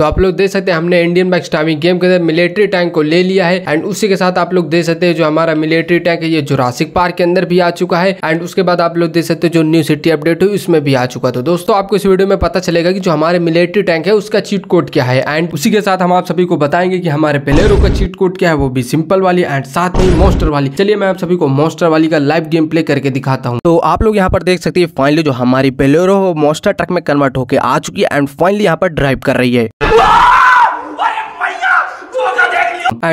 तो आप लोग देख सकते हैं हमने इंडियन बाइक स्टामी गेम के अंदर मिलिट्री टैंक को ले लिया है एंड उसी के साथ आप लोग देख सकते हैं जो हमारा मिलिट्री टैंक है ये जोरासिक पार्क के अंदर भी आ चुका है एंड उसके बाद आप लोग देख सकते हैं जो न्यू सिटी अपडेट हुई उसमें भी आ चुका तो दोस्तों आपको इस वीडियो में पता चलेगा की जो हमारे मिलिट्री टैंक है उसका चीट कोड क्या है एंड उसी के साथ हम आप सभी को बताएंगे की हमारे प्लेयरों का चीट कोड क्या है वो भी सिंपल वाली एंड साथ में मोस्टर वाली चलिए मैं आप सभी को मोस्टर वाली का लाइव गेम प्ले करके दिखाता हूँ तो आप लोग यहाँ पर देख सकते हैं फाइनली जो हमारी प्लेयरों मोस्टर ट्रक में कन्वर्ट होकर आ चुकी है एंड फाइनली यहाँ पर ड्राइव कर रही है Whoa!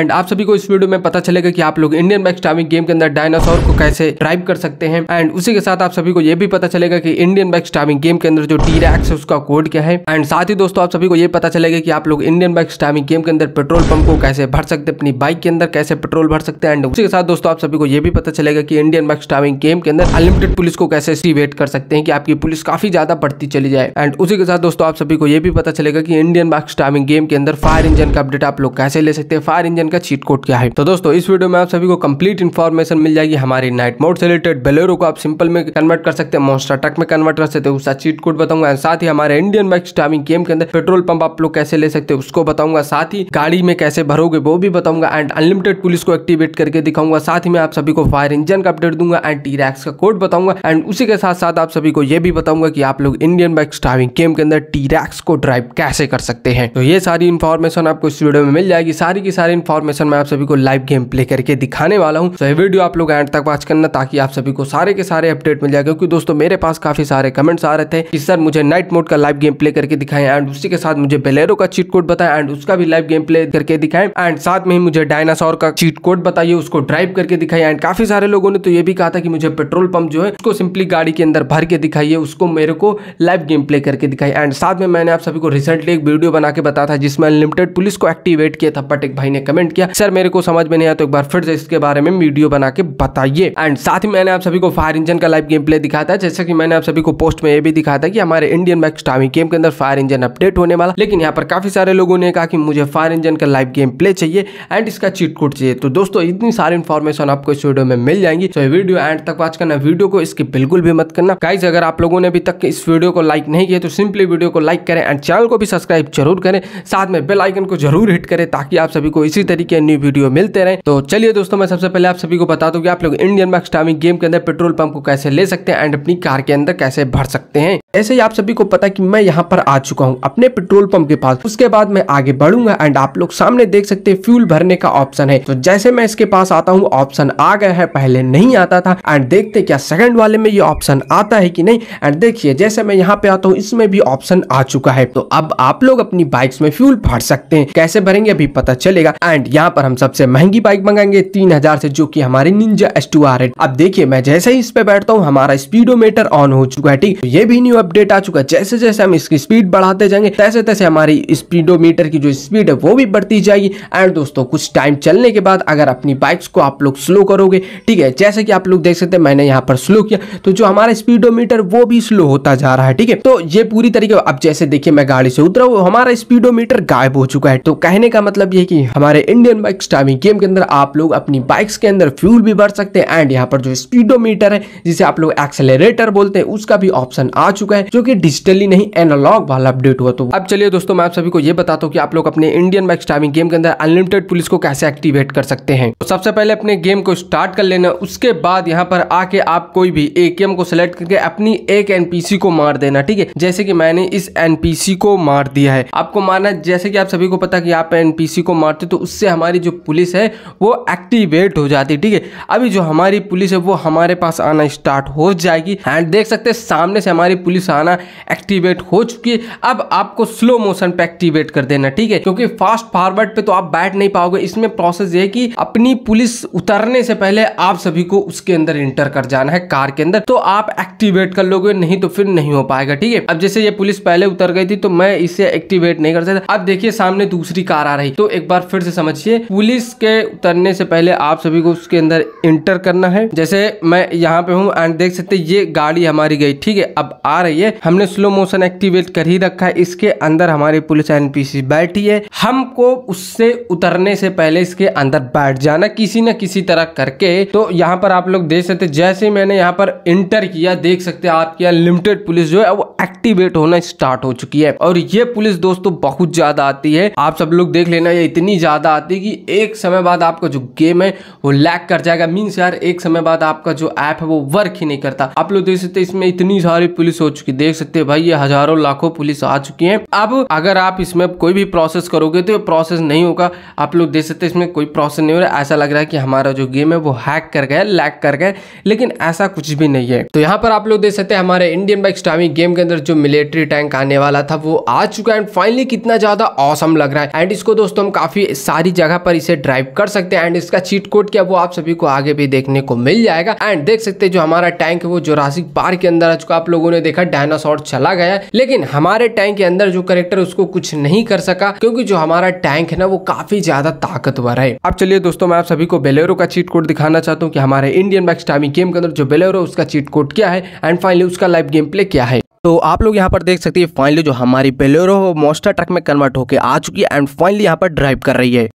एंड आप सभी को इस वीडियो में पता चलेगा कि आप लोग इंडियन बाइक स्टामिक गेम के अंदर डायनासोर को कैसे ड्राइव कर सकते हैं एंड उसी के साथ आप सभी को यह भी पता चलेगा कि इंडियन बाइक स्टामिक गेम के अंदर जो टी रैक्स है उसका कोड क्या है एंड साथ ही दोस्तों आप सभी को यह पता चलेगा कि आप लोग इंडियन बाइक स्टामिक गेम के अंदर पेट्रोल पंप को कैसे भर सकते हैं अपनी बाइक के अंदर कैसे पेट्रोल भर सकते हैं एंड उसी के साथ दोस्तों आप सभी को यह भी पता चलेगा कि इंडियन बाइक स्टामिक गेम के अंदर अनलिमिटेड पुलिस को कैसे वेट कर सकते हैं कि आपकी पुलिस काफी ज्यादा बढ़ती चली जाए एंड उसी के साथ दोस्तों आप सभी को यह भी पता चलेगा कि इंडियन बाइक स्टामिक गेम के अंदर फायर इंजन का अपडेट आप लोग कैसे ले सकते हैं फायर इंजन इंजन का चीट कोड क्या है तो दोस्तों इस वीडियो में आप सभी को कंप्लीट इन्फॉर्मेशन मिल जाएगी हमारी नाइट मोड से रिलेटेड बेलेरो को आप सिंपल में कन्वर्ट कर सकते हैं मोस्टर ट्रक में कन्वर्ट कर सकते हैं उसका चीट कोड बताऊंगा एंड साथ ही हमारे इंडियन बाइक स्टामिंग गेम के अंदर पेट्रोल पंप आप लोग कैसे ले सकते हैं उसको बताऊंगा साथ ही गाड़ी में कैसे भरोगे वो भी बताऊंगा एंड अनलिमिटेड पुलिस को एक्टिवेट करके दिखाऊंगा साथ ही मैं आप सभी को फायर इंजन का अपडेट दूंगा एंड टी रैक्स का कोड बताऊंगा एंड उसी के साथ साथ आप सभी को यह भी बताऊंगा कि आप लोग इंडियन बाइक स्टाविंग गेम के अंदर टी रैक्स को ड्राइव कैसे कर सकते हैं तो ये सारी इन्फॉर्मेशन आपको इस वीडियो में मिल जाएगी सारी की सारी इन्फॉर्मेशन मैं आप सभी को लाइव गेम प्ले करके दिखाने वाला हूँ तो ये वीडियो आप लोग एंड तक वॉच करना ताकि आप सभी को सारे के सारे अपडेट मिल जाए क्योंकि दोस्तों मेरे पास काफी सारे कमेंट्स आ रहे थे कि सर मुझे नाइट मोड का लाइव गेम प्ले करके दिखाएं एंड उसी के साथ मुझे बेलेरो का चीट कोड बताएं एंड उसका भी लाइव गेम प्ले करके दिखाएं एंड साथ में ही मुझे डायनासोर का चीट कोड बताइए उसको ड्राइव करके दिखाई एंड काफी सारे लोगों ने तो ये भी कहा था कि मुझे पेट्रोल पंप जो है उसको सिंपली गाड़ी के अंदर भर के दिखाइए उसको मेरे को लाइव गेम प्ले करके दिखाई एंड साथ में मैंने आप सभी को रिसेंटली एक वीडियो बना के बताया था जिसमें अनलिमिटेड पुलिस को एक्टिवेट किया था पटेक भाई ने कमेंट किया सर मेरे को समझ में नहीं आया तो एक बार फिर से इसके बारे में वीडियो बना के बताइए एंड साथ ही मैंने आप सभी को फायर इंजन का लाइव गेम प्ले दिखाया था जैसे कि मैंने आप सभी को पोस्ट में यह भी दिखाया था कि हमारे इंडियन मैक्स टावी गेम के अंदर फायर इंजन अपडेट होने वाला लेकिन यहाँ पर काफी सारे लोगों ने कहा कि मुझे फायर इंजन का लाइव गेम प्ले चाहिए एंड इसका चीट कोड चाहिए तो दोस्तों इतनी सारी इन्फॉर्मेशन आपको इस वीडियो में मिल जाएंगी तो वीडियो एंड तक वॉच करना वीडियो को इसके बिल्कुल भी मत करना गाइज अगर आप लोगों ने अभी तक इस वीडियो को लाइक नहीं किया तो सिंपली वीडियो को लाइक करें एंड चैनल को भी सब्सक्राइब जरूर करें साथ में बेल आइकन को जरूर हिट करें ताकि आप सभी को इसी इसी तरीके न्यू वीडियो मिलते रहे तो चलिए दोस्तों मैं सबसे पहले आप सभी को बता दूँ की आप लोग इंडियन मैक्स टाइमिंग गेम के अंदर पेट्रोल पंप को कैसे ले सकते हैं एंड अपनी कार के अंदर कैसे भर सकते हैं ऐसे ही आप सभी को पता की मैं यहाँ पर आ चुका हूँ अपने पेट्रोल पंप के पास उसके बाद मैं आगे बढ़ूंगा एंड आप लोग सामने देख सकते हैं फ्यूल भरने का ऑप्शन है तो जैसे मैं इसके पास आता हूँ ऑप्शन आ गया है पहले नहीं आता था एंड देखते क्या सेकंड वाले में ये ऑप्शन आता है कि नहीं एंड देखिए जैसे मैं यहाँ पे आता हूँ इसमें भी ऑप्शन आ चुका है तो अब आप लोग अपनी बाइक्स में फ्यूल भर सकते हैं कैसे भरेंगे अभी पता चलेगा एंड यहाँ पर हम सबसे महंगी बाइक मंगाएंगे तीन हजार से जो कि हमारी निंजा एस टू आर अब देखिए मैं जैसे ही इस पे बैठता हूँ हमारा स्पीडोमीटर ऑन हो चुका है ठीक तो ये भी न्यू अपडेट आ चुका है जैसे जैसे हम इसकी स्पीड बढ़ाते जाएंगे तैसे तैसे हमारी स्पीडोमीटर की जो स्पीड है वो भी बढ़ती जाएगी एंड दोस्तों कुछ टाइम चलने के बाद अगर अपनी बाइक्स को आप लोग स्लो करोगे ठीक है जैसे कि आप लोग देख सकते हैं मैंने यहाँ पर स्लो किया तो जो हमारा स्पीडोमीटर वो भी स्लो होता जा रहा है ठीक है तो ये पूरी तरीके अब जैसे देखिए मैं गाड़ी से उतरा हूँ हमारा स्पीडोमीटर गायब हो चुका है तो कहने का मतलब ये कि हमारे इंडियन बाइक स्टाविंग गेम के अंदर आप लोग अपनी बाइक्स के अंदर फ्यूल भी भर सकते हैं एंड यहाँ पर जो स्पीडोमीटर है जिसे आप लोग एक्सेलेटर बोलते हैं उसका भी ऑप्शन आ चुका है जो कि डिजिटली नहीं एनालॉग वाला अपडेट हुआ तो अब चलिए दोस्तों मैं आप सभी को ये बताता हूँ कि आप लोग अपने इंडियन बाइक स्टाविंग गेम के अंदर अनलिमिटेड पुलिस को कैसे एक्टिवेट कर सकते हैं तो सबसे पहले अपने गेम को स्टार्ट कर लेना उसके बाद यहाँ पर आके आप कोई भी एकेएम को सिलेक्ट करके अपनी एक एनपीसी को मार देना ठीक है जैसे कि मैंने इस एनपीसी को मार दिया है आपको मारना जैसे कि आप सभी को पता कि आप एनपीसी को मारते तो उससे हमारी जो पुलिस है वो एक्टिवेट हो जाती है ठीक है अभी जो हमारी पुलिस है वो हमारे पास आना स्टार्ट हो जाएगी एंड देख सकते हैं सामने से हमारी पुलिस आना एक्टिवेट हो चुकी है अब आपको स्लो मोशन पे एक्टिवेट कर देना ठीक है क्योंकि फास्ट फॉरवर्ड पे तो आप बैठ नहीं पाओगे इसमें प्रोसेस ये कि अपनी पुलिस उतरने से पहले आप सभी को उसके अंदर इंटर कर जाना है कार के अंदर तो आप एक्टिवेट कर लोगे नहीं तो फिर नहीं हो पाएगा ठीक है अब जैसे ये पुलिस पहले उतर गई थी तो मैं इसे एक्टिवेट नहीं कर सकता अब देखिए सामने दूसरी कार आ रही तो एक बार फिर से समझिए पुलिस के उतरने से पहले आप सभी को उसके अंदर इंटर करना है जैसे मैं यहाँ पे हूँ एंड देख सकते ये गाड़ी हमारी गई ठीक है अब आ रही है हमने स्लो मोशन एक्टिवेट कर ही रखा है इसके अंदर हमारी पुलिस एनपीसी बैठी है हमको उससे उतरने से पहले इसके अंदर बैठ जाना किसी न किसी तरह करके तो यहाँ पर आप लोग देख सकते जैसे मैंने यहाँ पर इंटर किया देख सकते आपके यहाँ लिमिटेड पुलिस जो है वो एक्टिवेट होना स्टार्ट हो चुकी है और ये पुलिस दोस्तों बहुत ज्यादा आती है आप सब लोग देख लेना ये इतनी ज्यादा आती है कि एक समय बाद आपका जो गेम है वो लैक कर जाएगा मीन्स यार एक समय बाद आपका जो ऐप है वो वर्क ही नहीं करता आप लोग देख सकते इसमें इतनी सारी पुलिस हो चुकी देख सकते हैं भाई ये हजारों लाखों पुलिस आ चुकी है अब अगर आप इसमें कोई भी प्रोसेस करोगे तो प्रोसेस नहीं होगा आप लोग देख सकते इसमें कोई प्रोसेस नहीं हो रहा ऐसा लग रहा है कि हमारा जो गेम है वो हैक कर गया लैक कर गया लेकिन ऐसा कुछ भी नहीं है तो यहाँ पर आप लोग देख सकते हैं हमारे इंडियन बाइक स्टामी गेम के अंदर जो मिलिट्री टैंक आने वाला था वो आ चुका है एंड फाइनली कितना ज्यादा औसम लग रहा है एंड इसको दोस्तों हम काफी सारी सारी जगह पर इसे ड्राइव कर सकते हैं एंड इसका चीट कोड क्या वो आप सभी को आगे भी देखने को मिल जाएगा एंड देख सकते हैं जो हमारा टैंक है वो जोरासिक पार्क के अंदर आ चुका आप लोगों ने देखा डायनासोर चला गया लेकिन हमारे टैंक के अंदर जो करेक्टर उसको कुछ नहीं कर सका क्योंकि जो हमारा टैंक है ना वो काफी ज्यादा ताकतवर है अब चलिए दोस्तों मैं आप सभी को बेलेरो का चीट कोड दिखाना चाहता हूँ कि हमारे इंडियन बैक्स टाइमिंग गेम के अंदर जो बेलेरो उसका चीट कोड क्या है एंड फाइनली उसका लाइव गेम प्ले क्या है तो आप लोग यहाँ पर देख सकते हैं फाइनली जो हमारी बेलोरो मोस्टर ट्रक में कन्वर्ट होकर आ चुकी है एंड फाइनली यहाँ पर ड्राइव कर रही है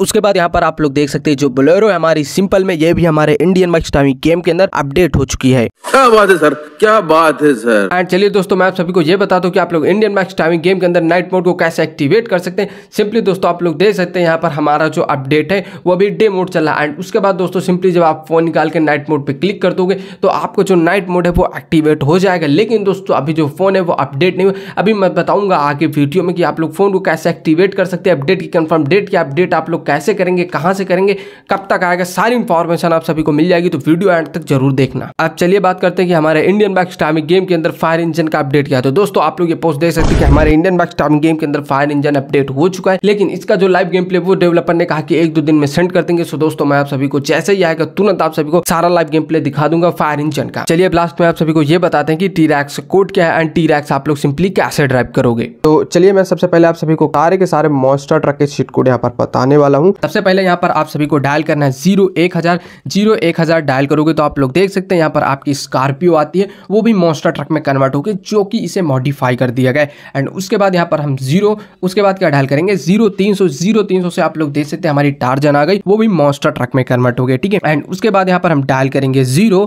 उसके बाद यहाँ पर आप लोग देख सकते हैं जो बोलेरो है हमारी सिंपल में ये भी हमारे इंडियन मैक्स टाइमिंग गेम के अंदर अपडेट हो चुकी है क्या बात है सर क्या बात है सर एंड चलिए दोस्तों मैं आप सभी को ये बता दू की आप लोग इंडियन मैक्स टाइमिंग गेम के अंदर नाइट मोड को कैसे एक्टिवेट कर सकते हैं सिंपली दोस्तों आप लोग देख सकते हैं यहाँ पर हमारा जो अपडेट है वो अभी डे मोड चला एंड उसके बाद दोस्तों सिंपली जब आप फोन निकाल के नाइट मोड पर क्लिक कर दोगे तो आपको जो नाइट मोड है वो एक्टिवेट हो जाएगा लेकिन दोस्तों अभी जो फोन है वो अपडेट नहीं हुआ अभी मैं बताऊंगा आगे वीडियो में कि आप लोग फोन को कैसे एक्टिवेट कर सकते हैं अपडेट की कंफर्म डेट की अपडेट आप लोग कैसे करेंगे कहां से करेंगे कब तक आएगा सारी इंफॉर्मेशन आप सभी को मिल जाएगी तो वीडियो एंड तक जरूर देखना अब चलिए बात करते हैं कि हमारे इंडियन बाइक स्टार्मिंग गेम के अंदर फायर इंजन का अपडेट किया तो दोस्तों आप लोग ये पोस्ट देख सकते हैं कि हमारे इंडियन बाइक स्टार्मिंग गेम के अंदर फायर इंजन अपडेट हो चुका है लेकिन इसका जो लाइव गेम प्ले वो डेवलपर ने कहा कि एक दो दिन में सेंड कर देंगे सो दोस्तों मैं आप सभी को जैसे ही आएगा तुरंत आप सभी को सारा लाइव गेम प्ले दिखा दूंगा फायर इंजन का चलिए लास्ट में आप सभी को यह बताते हैं कि टी रैक्स कोड क्या है एंड टी रैक्स आप लोग सिंपली कैसे ड्राइव करोगे तो चलिए मैं सबसे पहले आप सभी को कार के सारे मॉन्स्टर ट्रक के सीट कोड यहाँ पर बताने वाला देता हूँ सबसे पहले यहाँ पर आप सभी को डायल करना है जीरो एक हज़ार जीरो एक हज़ार डायल करोगे तो आप लोग देख सकते हैं यहाँ पर आपकी स्कॉर्पियो आती है वो भी मॉन्स्टर ट्रक में कन्वर्ट होगी जो कि इसे मॉडिफाई कर दिया गया एंड उसके बाद यहाँ पर हम जीरो उसके बाद क्या डायल करेंगे जीरो तीन सौ जीरो तीन सौ से आप लोग देख सकते हैं हमारी टार्जन आ गई वो भी मॉन्स्टर ट्रक में कन्वर्ट हो गए ठीक है एंड उसके बाद यहाँ पर हम डायल करेंगे जीरो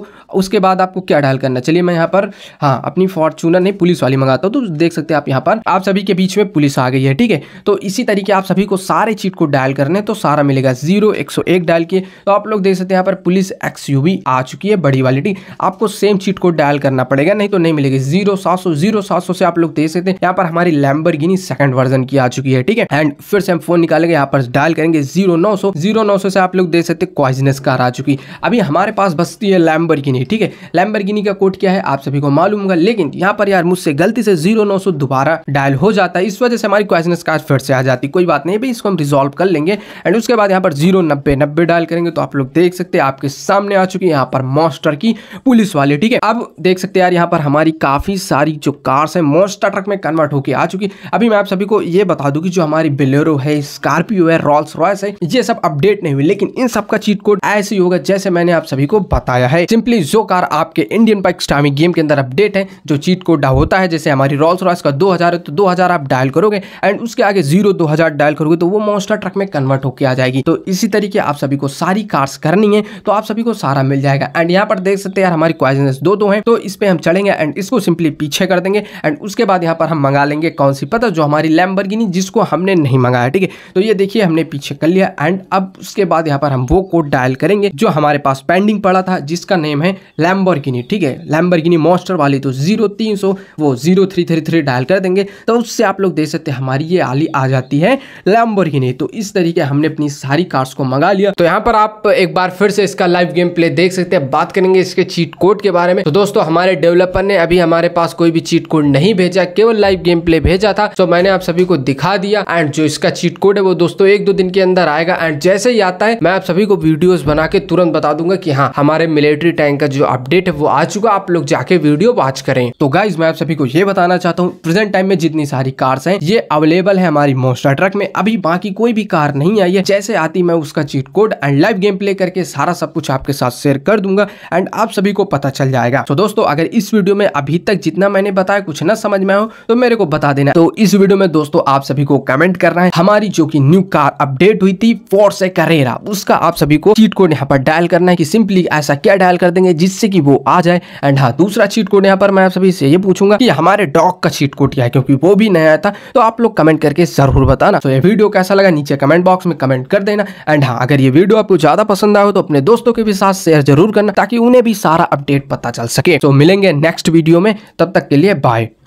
उसके बाद आपको क्या डायल करना चलिए मैं यहाँ पर हाँ अपनी फॉर्चूनर नहीं पुलिस वाली मंगाता हूँ तो देख सकते हैं आप यहाँ पर आप सभी के बीच में पुलिस आ गई है ठीक है तो इसी तरीके आप सभी को सारे चीट को डायल करने हैं तो सारा मिलेगा जीरो एक सौ एक डायल किए तो आप लोग देख सकते हैं यहाँ पर पुलिस एक्स यू आ चुकी है बड़ी वाली टी आपको सेम चीट को डायल करना पड़ेगा नहीं तो नहीं मिलेगी जीरो सात सौ जीरो सात सौ से आप लोग देख सकते हैं यहाँ पर हमारी लैम्बर गिनी सेकंड वर्जन की आ चुकी है ठीक है एंड फिर से हम फोन निकालेंगे यहाँ पर डायल करेंगे जीरो नौ सौ जीरो नौ सौ से आप लोग देख सकते क्वाइजनेस कार आ चुकी अभी हमारे पास बसती है लैम्बर ठीक है लैम्बर का कोड क्या है आप सभी को मालूम होगा लेकिन यहाँ पर यार मुझसे गलती से जीरो नौ सौ दोबारा डायल हो जाता है इस वजह से हमारी क्वाइजनेस कार फिर से आ जाती कोई बात नहीं भाई इसको हम रिजॉल्व कर लेंगे एंड उसके बाद यहाँ पर जीरो नब्बे नब्बे डायल करेंगे तो आप लोग देख सकते हैं आपके सामने आ चुकी है यहाँ पर मॉन्स्टर की पुलिस वाली ठीक है अब देख सकते हैं यार यहाँ पर हमारी काफ़ी सारी जो कार्स है मॉन्स्टर ट्रक में कन्वर्ट होकर आ चुकी अभी मैं आप सभी को ये बता दूँ कि जो हमारी बिलेरो है स्कॉर्पियो है रॉल्स रॉयस है ये सब अपडेट नहीं हुई लेकिन इन सबका चीट कोड ऐसे ही होगा जैसे मैंने आप सभी को बताया है सिंपली जो कार आपके इंडियन बाइक स्टामी गेम के अंदर अपडेट है जो चीट कोड होता है जैसे हमारी रॉल्स रॉयस का दो है तो दो आप डायल करोगे एंड उसके आगे जीरो दो डायल करोगे तो वो मोस्टर ट्रक में कन्वर्ट कन्वर्ट होकर आ जाएगी तो इसी तरीके आप सभी को सारी कार्स करनी है तो आप सभी को सारा मिल जाएगा एंड यहाँ पर देख सकते हैं यार हमारी क्वेश्चन दो दो है तो इस पर हम चढ़ेंगे एंड इसको सिंपली पीछे कर देंगे एंड उसके बाद यहाँ पर हम मंगा लेंगे कौन सी पता जो हमारी लैम्बर जिसको हमने नहीं मंगाया ठीक है तो ये देखिए हमने पीछे कर लिया एंड अब उसके बाद यहाँ पर हम वो कोड डायल करेंगे जो हमारे पास पेंडिंग पड़ा था जिसका नेम है लैम्बर ठीक है लैम्बोर्गिनी मॉन्स्टर वाली तो जीरो तीन सौ वो zero three three three dial कर देंगे तो उससे आप लोग देख सकते हैं हमारी ये आली आ जाती है लैम्बर तो इस तरीके हमने अपनी सारी कार्स को मंगा लिया तो यहाँ पर आप एक बार फिर से इसका लाइव गेम प्ले देख सकते हैं बात करेंगे इसके चीट कोड के बारे में तो दोस्तों हमारे डेवलपर ने अभी हमारे पास कोई भी चीट कोड नहीं भेजा केवल लाइव गेम प्ले भेजा था तो मैंने आप सभी को दिखा दिया एंड जो इसका चीट कोड है वो दोस्तों एक दो दिन के अंदर आएगा एंड जैसे ही आता है मैं आप सभी को वीडियोस बना के तुरंत बता दूंगा कि हाँ हमारे मिलिट्री टैंक का जो अपडेट है वो आ चुका आप लोग जाके वीडियो वॉच करें तो गाइज मैं आप सभी को ये बताना चाहता हूँ प्रेजेंट टाइम में जितनी सारी कार्स है ये अवेलेबल है हमारी मोस्टर ट्रक में अभी बाकी कोई भी कार नहीं नहीं आई है जैसे आती मैं उसका cheat code and live game play करके सारा सब कुछ आपके साथ शेयर कर दूंगा एंड आप सभी को पता चल जाएगा तो दोस्तों अगर इस वीडियो में अभी तक जितना मैंने बताया कुछ ना समझ में हो तो मेरे को बता देना तो इस वीडियो में दोस्तों आप सभी को कमेंट करना है हमारी जो की न्यू कार अपडेट हुई थी फोर्स से करेरा उसका आप सभी को चीट कोड यहाँ पर डायल करना है की सिंपली ऐसा क्या डायल कर देंगे जिससे की वो आ जाए एंड हाँ दूसरा चीट कोड यहाँ पर मैं आप सभी से ये पूछूंगा की हमारे डॉग का चीट कोड क्या है क्योंकि वो भी नया था तो आप लोग कमेंट करके जरूर बताना तो ये वीडियो कैसा लगा नीचे कमेंट बॉक्स बॉक्स में कमेंट कर देना एंड हाँ अगर ये वीडियो आपको ज्यादा पसंद आए तो अपने दोस्तों के भी साथ शेयर जरूर करना ताकि उन्हें भी सारा अपडेट पता चल सके तो मिलेंगे नेक्स्ट वीडियो में तब तक के लिए बाय